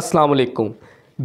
असलकुम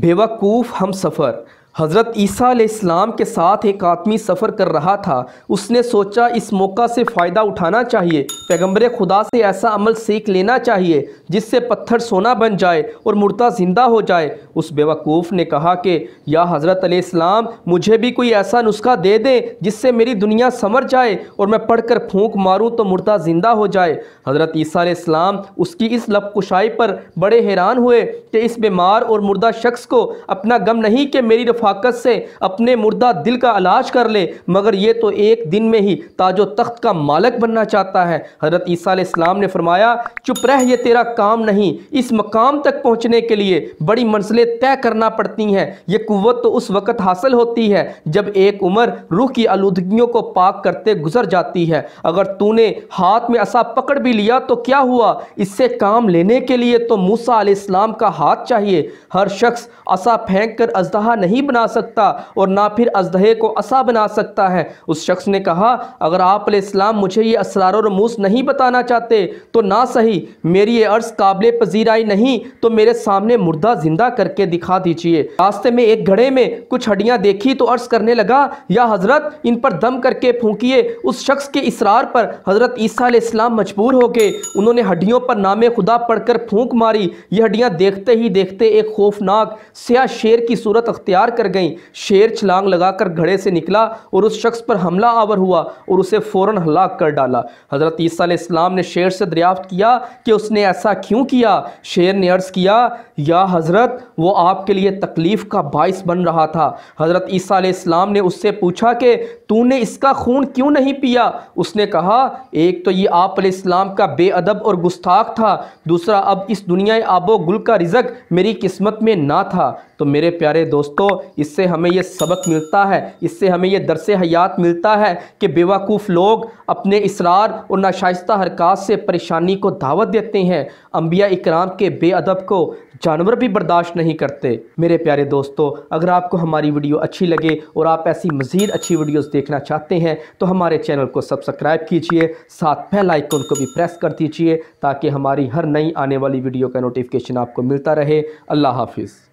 बेवकूफ़ हम सफ़र हज़रत ईसा इस्लाम के साथ एक आदमी सफ़र कर रहा था उसने सोचा इस मौका से फ़ायदा उठाना चाहिए पैगम्बर खुदा से ऐसा अमल सीख लेना चाहिए जिससे पत्थर सोना बन जाए और मुर्दा ज़िंदा हो जाए उस बेवकूफ़ ने कहा कि या हज़रत इस्लाम मुझे भी कोई ऐसा नुस्खा दे दें जिससे मेरी दुनिया संवर जाए और मैं पढ़ कर फूँक मारूँ तो मुर्दा ज़िंदा हो जाए हज़रत ईसा इस्लाम उसकी इस कुशाई पर बड़े हैरान हुए कि इस बीमार और मुर्दा शख्स को अपना गम नहीं कि मेरी रफा रफाकत से अपने मुर्दा दिल का इलाज कर ले मगर ये तो एक दिन में ही ताजो तख्त का मालक बनना चाहता है हज़रत ईसा इस्लाम ने फरमाया चुप रह ये तेरा काम नहीं इस मकाम तक पहुँचने के लिए बड़ी मंजिलें तय करना पड़ती हैं ये कुत तो उस वक़्त हासिल होती है जब एक उम्र रूह की आलूदगियों को पाक करते गुजर जाती है अगर तूने हाथ में असा पकड़ भी लिया तो क्या हुआ इससे काम लेने के लिए तो मूसा इस्लाम का हाथ चाहिए हर शख्स असा फेंक कर अजदहा नहीं बना बना सकता और ना फिर अजहे को असा बना सकता है उस शख्स ने कहा अगर आप इस्लाम मुझे ये असरार और मूस नहीं बताना चाहते तो ना सही मेरी ये अर्ज़ काबिल पजीराई नहीं तो मेरे सामने मुर्दा जिंदा करके दिखा दीजिए रास्ते में एक घड़े में कुछ हड्डियाँ देखी तो अर्ज़ करने लगा या हज़रत इन पर दम करके फूकिए उस शख्स के इसरार पर हज़रत ईसा इस्लाम मजबूर हो गए उन्होंने हड्डियों पर नाम खुदा पढ़कर फूक मारी ये हड्डियाँ देखते ही देखते एक खौफनाक स्या शेर की सूरत अख्तियार कर गईं शेर छलांग लगाकर घड़े से निकला और उस शख्स पर हमला आवर हुआ और उसे फौरन हलाक कर डाला हज़रत ईसा इस्लाम ने शेर से दरियाफ़्त किया कि उसने ऐसा क्यों किया शेर ने अर्ज़ किया या हज़रत वो आपके लिए तकलीफ़ का बायस बन रहा था हज़रत ईसा इस्लाम ने उससे पूछा कि तूने इसका खून क्यों नहीं पिया उसने कहा एक तो ये आप इस्लाम का बेअदब और गुस्ताख था दूसरा अब इस दुनिया आबो गुल का रिजक मेरी किस्मत में ना था तो मेरे प्यारे दोस्तों इससे हमें यह सबक मिलता है इससे हमें यह दरस हयात मिलता है कि बेवकूफ़ लोग अपने इसरार और नाशाइस्ता हरकत से परेशानी को दावत देते हैं अम्बिया इकराम के बेअदब को जानवर भी बर्दाश्त नहीं करते मेरे प्यारे दोस्तों अगर आपको हमारी वीडियो अच्छी लगे और आप ऐसी मज़ीद अच्छी वीडियोज़ देखना चाहते हैं तो हमारे चैनल को सब्सक्राइब कीजिए साथ बेल आइकन को भी प्रेस कर दीजिए ताकि हमारी हर नई आने वाली वीडियो का नोटिफिकेशन आपको मिलता रहे अल्लाह हाफिज़